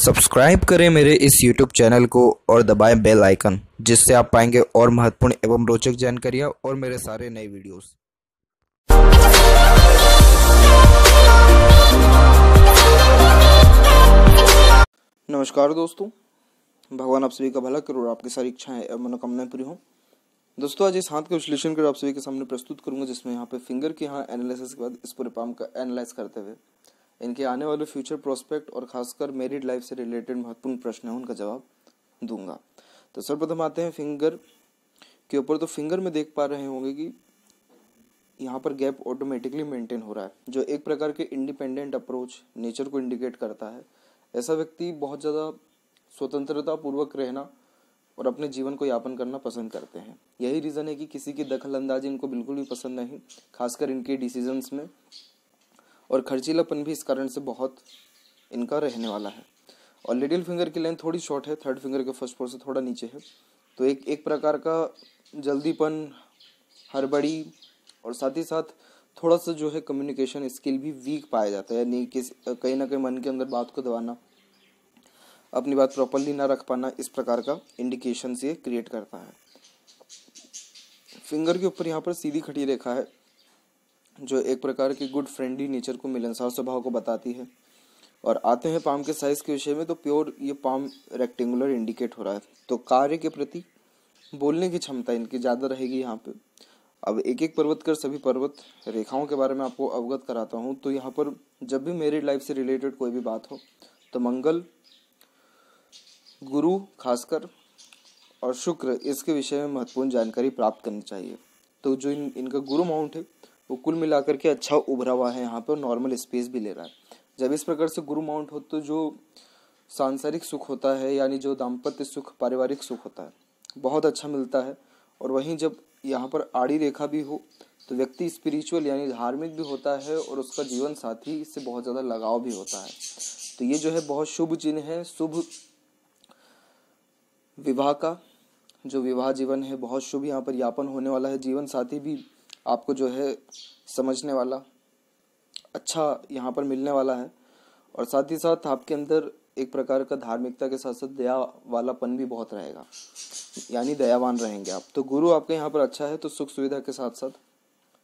subscribe करें मेरे इस यूट्यूब चैनल को और दबाएं बेल आइकन जिससे आप पाएंगे और महत्वपूर्ण एवं रोचक जानकारियां और मेरे सारे नए वीडियोस नमस्कार दोस्तों भगवान आप सभी का भला करो और आपकी सारी इच्छाएं एवं मनोकामनाएं पूरी हों दोस्तों आज इस हाथ के विश्लेषण कर आप सभी के सामने प्रस्तुत करूंगा जिसमें यहाँ पे फिंगर के यहाँ एनालिसिस के बाद इस पूरे पाम का एनालाइज करते हुए इनके आने वाले फ्यूचर प्रोस्पेक्ट और खासकर मेरिड लाइफ से रिलेटेड महत्वपूर्ण प्रश्न है उनका जवाब दूंगा तो सर्वप्रथम आते हैं फिंगर के ऊपर तो फिंगर में देख पा रहे होंगे कि यहाँ पर गैप ऑटोमेटिकली मेंटेन हो रहा है जो एक प्रकार के इंडिपेंडेंट अप्रोच नेचर को इंडिकेट करता है ऐसा व्यक्ति बहुत ज़्यादा स्वतंत्रता पूर्वक रहना और अपने जीवन को यापन करना पसंद करते हैं यही रीज़न है कि किसी की दखल अंदाजी इनको बिल्कुल भी पसंद नहीं खासकर इनके डिसीजंस में और खर्चीलापन भी इस कारण से बहुत इनका रहने वाला है और लिटिल फिंगर की लेंथ थोड़ी शॉर्ट है थर्ड फिंगर के फर्स्ट फोर से थोड़ा नीचे है तो एक एक प्रकार का जल्दीपन हड़बड़ी और साथ ही साथ थोड़ा सा जो है कम्युनिकेशन स्किल भी वीक पाया जाता है यानी किस कहीं ना कहीं मन के अंदर बात को दबाना अपनी बात प्रॉपरली ना रख पाना इस प्रकार का इंडिकेशन से क्रिएट करता है फिंगर के ऊपर यहाँ पर सीधी खड़ी रेखा है जो एक प्रकार की गुड फ्रेंडली नेचर को मिलनसार स्वभाव को बताती है और आते हैं पाम के साइज के विषय में तो प्योर ये पाम रेक्टेंगुलर इंडिकेट हो रहा है तो कार्य के प्रति बोलने की क्षमता इनकी ज़्यादा रहेगी यहाँ पे अब एक एक पर्वत कर सभी पर्वत रेखाओं के बारे में आपको अवगत कराता हूँ तो यहाँ पर जब भी मेरी लाइफ से रिलेटेड कोई भी बात हो तो मंगल गुरु खासकर और शुक्र इसके विषय में महत्वपूर्ण जानकारी प्राप्त करनी चाहिए तो जो इन इनका गुरु माउंट है वो कुल मिलाकर के अच्छा उभरा हुआ है यहाँ पर नॉर्मल स्पेस भी ले रहा है जब इस प्रकार से गुरु माउंट हो तो जो सांसारिक सुख होता है यानी जो दाम्पत्य सुख पारिवारिक सुख होता है बहुत अच्छा मिलता है और वहीं जब यहाँ पर आड़ी रेखा भी हो तो व्यक्ति स्पिरिचुअल यानी धार्मिक भी होता है और उसका जीवन साथी इससे बहुत ज़्यादा लगाव भी होता है तो ये जो है बहुत शुभ चिन्ह है शुभ विवाह का जो विवाह जीवन है बहुत शुभ यहाँ पर यापन होने वाला है जीवन साथी भी आपको जो है समझने वाला अच्छा यहाँ पर मिलने वाला है और साथ ही साथ आपके अंदर एक प्रकार का धार्मिकता के साथ साथ दया वालापन भी बहुत रहेगा यानी दयावान रहेंगे आप तो गुरु आपके यहाँ पर अच्छा है तो सुख सुविधा के साथ साथ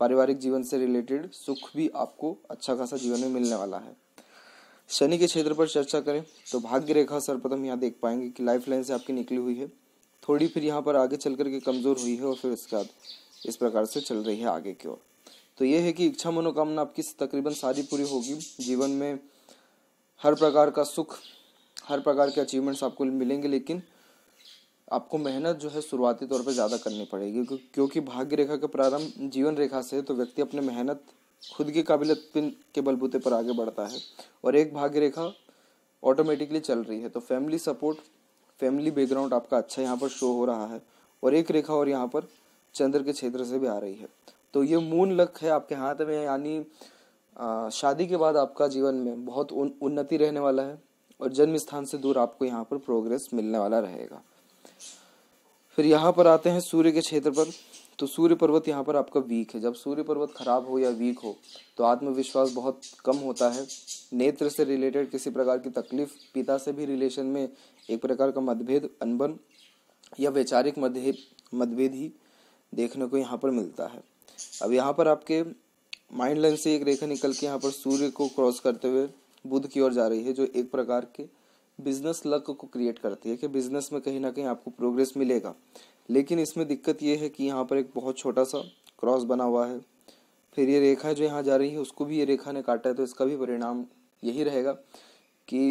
पारिवारिक जीवन से रिलेटेड सुख भी आपको अच्छा खासा जीवन में मिलने वाला है शनि के क्षेत्र पर चर्चा करें तो भाग्य रेखा सर्वप्रथम यहाँ देख पाएंगे कि लाइफ लाइन से आपकी निकली हुई है थोड़ी फिर यहाँ पर आगे चल करके कमज़ोर हुई है और फिर उसके बाद इस प्रकार से चल रही है आगे की ओर तो ये है कि इच्छा मनोकामना आपकी तकरीबन सारी पूरी होगी जीवन में हर प्रकार का सुख हर प्रकार के अचीवमेंट्स आपको मिलेंगे लेकिन आपको मेहनत जो है शुरुआती तौर पर ज़्यादा करनी पड़ेगी क्योंकि भाग्य रेखा के प्रारंभ जीवन रेखा से तो व्यक्ति अपने मेहनत खुद की काबिलियत के बलबूते पर आगे बढ़ता है और एक भाग्य रेखा ऑटोमेटिकली चल रही है तो फैमिली सपोर्ट फैमिली बैकग्राउंड आपका अच्छा यहाँ पर शो हो रहा है और एक रेखा और यहाँ पर चंद्र के क्षेत्र से भी आ रही है तो ये मून लक है आपके हाथ में यानी शादी के बाद आपका जीवन में बहुत उन्नति रहने वाला है और जन्म स्थान से दूर आपको यहाँ पर प्रोग्रेस मिलने वाला रहेगा फिर यहाँ पर आते हैं सूर्य के क्षेत्र पर तो सूर्य पर्वत यहाँ पर आपका वीक है जब सूर्य पर्वत खराब हो या वीक हो तो आत्मविश्वास बहुत कम होता है नेत्र से रिलेटेड किसी प्रकार की तकलीफ पिता से भी रिलेशन में एक प्रकार का मतभेद अनबन या वैचारिक मतभेद मतभेद ही देखने को यहाँ पर मिलता है अब यहाँ पर आपके माइंड लाइन से एक रेखा निकल के यहाँ पर सूर्य को क्रॉस करते हुए बुध की ओर जा रही है जो एक प्रकार के बिजनेस लक को क्रिएट करती है कि बिजनेस में कहीं ना कहीं आपको प्रोग्रेस मिलेगा लेकिन इसमें दिक्कत ये है कि यहाँ पर एक बहुत छोटा सा क्रॉस बना हुआ है फिर ये रेखा जो यहाँ जा रही है उसको भी ये रेखा ने काटा है तो इसका भी परिणाम यही रहेगा कि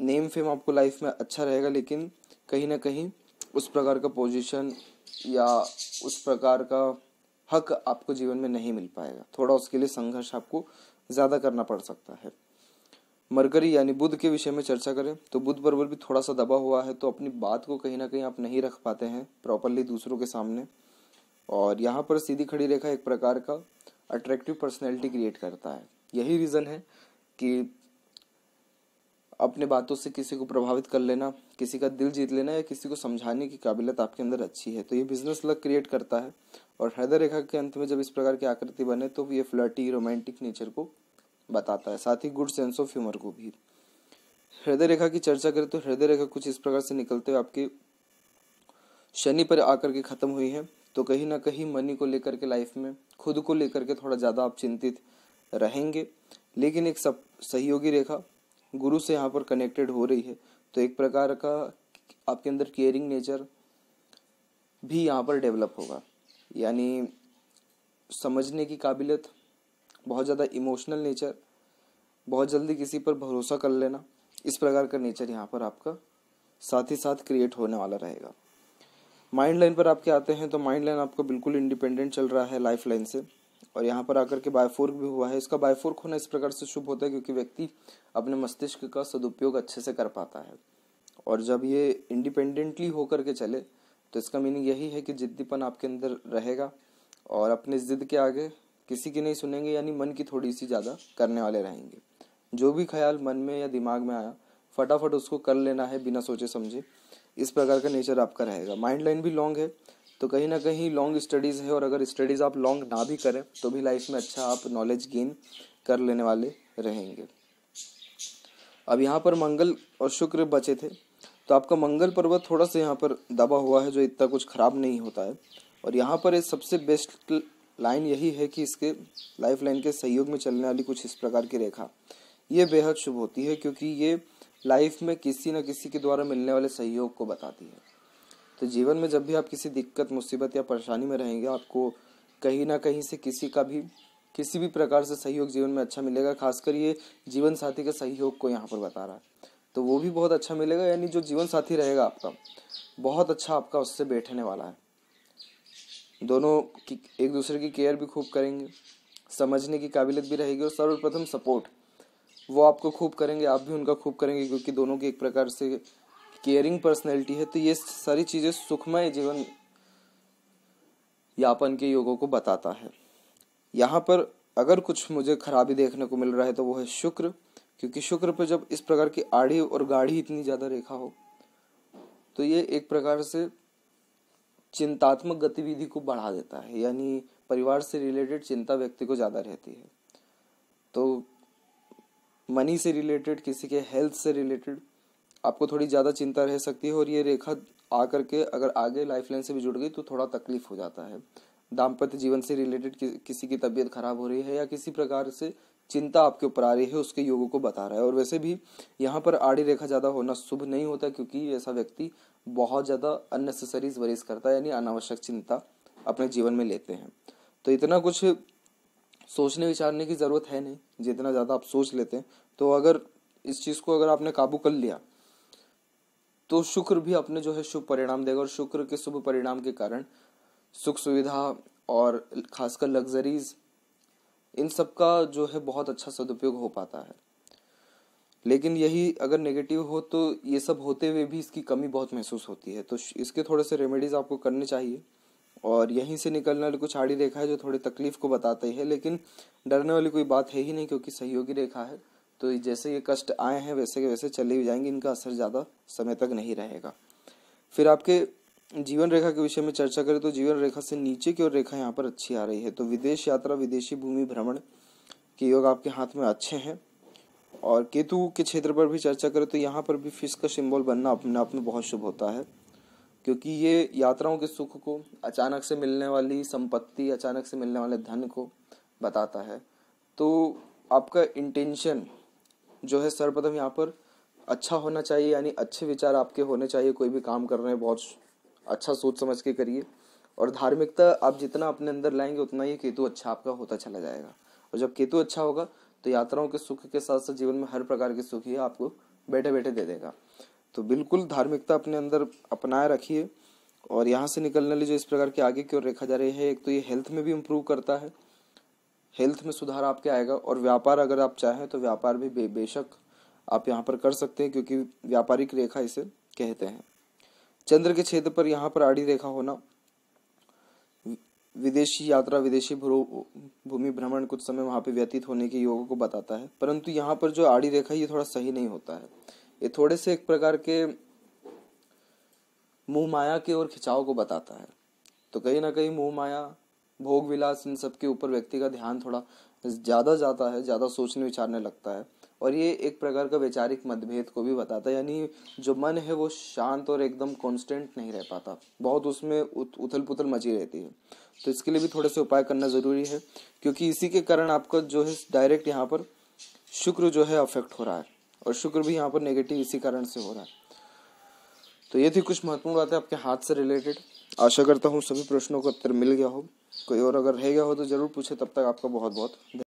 नेम फेम आपको लाइफ में अच्छा रहेगा लेकिन कहीं ना कहीं उस प्रकार का पोजिशन या उस प्रकार का हक आपको जीवन में नहीं मिल पाएगा थोड़ा उसके लिए संघर्ष आपको ज़्यादा करना पड़ सकता है मरकरी यानी बुद्ध के विषय में चर्चा करें तो बुद्ध पर भी थोड़ा सा दबा हुआ है तो अपनी बात को कहीं ना कहीं आप नहीं रख पाते हैं प्रॉपरली दूसरों के सामने और यहाँ पर सीधी खड़ी रेखा एक प्रकार का अट्रैक्टिव पर्सनैलिटी क्रिएट करता है यही रीज़न है कि अपने बातों से किसी को प्रभावित कर लेना किसी का दिल जीत लेना या किसी को समझाने की काबिलियत आपके अंदर अच्छी है तो ये बिजनेस लक क्रिएट करता है और हृदय रेखा के अंत में जब इस प्रकार की आकृति बने तो ये फ्लर्टी रोमांटिक नेचर को बताता है साथ ही गुड सेंस ऑफ ह्यूमर को भी हृदय रेखा की चर्चा करें तो हृदय रेखा कुछ इस प्रकार से निकलते हुए आपके शनि पर आकर के ख़त्म हुई है तो कहीं ना कहीं मनी को लेकर के लाइफ में खुद को लेकर के थोड़ा ज़्यादा आप चिंतित रहेंगे लेकिन एक सब सहयोगी रेखा गुरु से यहाँ पर कनेक्टेड हो रही है तो एक प्रकार का आपके अंदर केयरिंग नेचर भी यहाँ पर डेवलप होगा यानी समझने की काबिलियत बहुत ज़्यादा इमोशनल नेचर बहुत जल्दी किसी पर भरोसा कर लेना इस प्रकार का नेचर यहाँ पर आपका साथ ही साथ क्रिएट होने वाला रहेगा माइंड लाइन पर आपके आते हैं तो माइंड लाइन आपका बिल्कुल इंडिपेंडेंट चल रहा है लाइफ लाइन से और यहाँ पर आकर के बायफोर्क भी हुआ है इसका बायफोर्क होना इस प्रकार से शुभ होता है क्योंकि व्यक्ति अपने मस्तिष्क का सदुपयोग अच्छे से कर पाता है और जब ये इंडिपेंडेंटली होकर के चले तो इसका मीनिंग यही है कि जिद्दीपन आपके अंदर रहेगा और अपने जिद के आगे किसी की नहीं सुनेंगे यानी मन की थोड़ी सी ज़्यादा करने वाले रहेंगे जो भी ख्याल मन में या दिमाग में आया फटाफट उसको कर लेना है बिना सोचे समझे इस प्रकार का नेचर आपका रहेगा माइंड लाइन भी लॉन्ग है तो कहीं ना कहीं लॉन्ग स्टडीज़ है और अगर स्टडीज़ आप लॉन्ग ना भी करें तो भी लाइफ में अच्छा आप नॉलेज गेन कर लेने वाले रहेंगे अब यहाँ पर मंगल और शुक्र बचे थे तो आपका मंगल पर्वत थोड़ा सा यहाँ पर दबा हुआ है जो इतना कुछ ख़राब नहीं होता है और यहाँ पर सबसे बेस्ट लाइन यही है कि इसके लाइफ लाइन के सहयोग में चलने वाली कुछ इस प्रकार की रेखा ये बेहद शुभ होती है क्योंकि ये लाइफ में किसी न किसी के द्वारा मिलने वाले सहयोग को बताती है तो जीवन में जब भी आप किसी दिक्कत मुसीबत या परेशानी में रहेंगे आपको कहीं ना कहीं से किसी का भी किसी भी प्रकार से सहयोग जीवन में अच्छा मिलेगा खासकर ये जीवन साथी के सहयोग को यहाँ पर बता रहा है तो वो भी बहुत अच्छा मिलेगा यानी जो जीवन साथी रहेगा आपका बहुत अच्छा आपका उससे बैठने वाला है दोनों की एक दूसरे की केयर भी खूब करेंगे समझने की काबिलियत भी रहेगी और सर्वप्रथम सपोर्ट वो आपको खूब करेंगे आप भी उनका खूब करेंगे क्योंकि दोनों की एक प्रकार से केयरिंग पर्सनैलिटी है तो ये सारी चीज़ें सुखमय जीवन यापन के योगों को बताता है यहाँ पर अगर कुछ मुझे खराबी देखने को मिल रहा है तो वो है शुक्र क्योंकि शुक्र पर जब इस प्रकार की आड़ी और गाढ़ी इतनी ज़्यादा रेखा हो तो ये एक प्रकार से चिंतात्मक गतिविधि को बढ़ा देता है यानी परिवार से रिलेटेड चिंता व्यक्ति को ज़्यादा रहती है तो मनी से रिलेटेड किसी के हेल्थ से रिलेटेड आपको थोड़ी ज़्यादा चिंता रह सकती है और ये रेखा आकर के अगर आगे लाइफ लाइन से भी जुड़ गई तो थोड़ा तकलीफ हो जाता है दाम्पत्य जीवन से रिलेटेड कि, किसी की तबीयत खराब हो रही है या किसी प्रकार से चिंता आपके ऊपर आ रही है उसके योगों को बता रहा है और वैसे भी यहाँ पर आड़ी रेखा ज़्यादा होना शुभ नहीं होता क्योंकि ऐसा व्यक्ति बहुत ज़्यादा अननेसेसरीज वरीज करता है यानी अनावश्यक चिंता अपने जीवन में लेते हैं तो इतना कुछ सोचने विचारने की ज़रूरत है नहीं जितना ज़्यादा आप सोच लेते हैं तो अगर इस चीज़ को अगर आपने काबू कर लिया तो शुक्र भी अपने जो है शुभ परिणाम देगा और शुक्र के शुभ परिणाम के कारण सुख सुविधा और खासकर लग्जरीज इन सब का जो है बहुत अच्छा सदुपयोग हो पाता है लेकिन यही अगर नेगेटिव हो तो ये सब होते हुए भी इसकी कमी बहुत महसूस होती है तो इसके थोड़े से रेमेडीज़ आपको करने चाहिए और यहीं से निकलने वाली कुछ आड़ी रेखा है जो थोड़ी तकलीफ को बताती है लेकिन डरने वाली कोई बात है ही नहीं क्योंकि सहयोगी रेखा है तो जैसे ये कष्ट आए हैं वैसे के वैसे चले भी जाएंगे इनका असर ज़्यादा समय तक नहीं रहेगा फिर आपके जीवन रेखा के विषय में चर्चा करें तो जीवन रेखा से नीचे की ओर रेखा यहाँ पर अच्छी आ रही है तो विदेश यात्रा विदेशी भूमि भ्रमण के योग आपके हाथ में अच्छे हैं और केतु के क्षेत्र पर भी चर्चा करें तो यहाँ पर भी फिश का सिंबल बनना अपने आप में बहुत शुभ होता है क्योंकि ये यात्राओं के सुख को अचानक से मिलने वाली संपत्ति अचानक से मिलने वाले धन को बताता है तो आपका इंटेंशन जो है सर्वप्रथम यहाँ पर अच्छा होना चाहिए यानी अच्छे विचार आपके होने चाहिए कोई भी काम कर रहे हैं बहुत अच्छा सोच समझ के करिए और धार्मिकता आप जितना अपने अंदर लाएंगे उतना ही केतु अच्छा आपका होता चला जाएगा और जब केतु अच्छा होगा तो यात्राओं के सुख के साथ साथ जीवन में हर प्रकार के सुख ही आपको बैठे बैठे दे देगा तो बिल्कुल धार्मिकता अपने अंदर अपनाए रखिए और यहाँ से निकलने लिए जो इस प्रकार के आगे की ओर रेखा जा रही है एक तो ये हेल्थ में भी इम्प्रूव करता है हेल्थ में सुधार आपके आएगा और व्यापार अगर आप चाहें तो व्यापार भी बे, बेशक आप यहाँ पर कर सकते हैं क्योंकि व्यापारिक रेखा इसे कहते हैं चंद्र के क्षेत्र पर यहाँ पर आड़ी रेखा होना विदेशी यात्रा विदेशी भूमि भ्रमण कुछ समय वहाँ पे व्यतीत होने के योग को बताता है परंतु यहाँ पर जो आड़ी रेखा ये थोड़ा सही नहीं होता है ये थोड़े से एक प्रकार के मुंह माया के और खिंचाव को बताता है तो कहीं ना कहीं मुंह माया भोग विलास इन सबके ऊपर व्यक्ति का ध्यान थोड़ा ज़्यादा जाता है ज़्यादा सोचने विचारने लगता है और ये एक प्रकार का वैचारिक मतभेद को भी बताता है यानी जो मन है वो शांत और एकदम कांस्टेंट नहीं रह पाता बहुत उसमें उथल पुथल मची रहती है तो इसके लिए भी थोड़े से उपाय करना ज़रूरी है क्योंकि इसी के कारण आपका जो है डायरेक्ट यहाँ पर शुक्र जो है अफेक्ट हो रहा है और शुक्र भी यहाँ पर नेगेटिव इसी कारण से हो रहा है तो ये थी कुछ महत्वपूर्ण बातें आपके हाथ से रिलेटेड आशा करता हूँ सभी प्रश्नों का उत्तर मिल गया हो कोई और अगर रहेगा हो तो ज़रूर पूछे तब तक आपका बहुत बहुत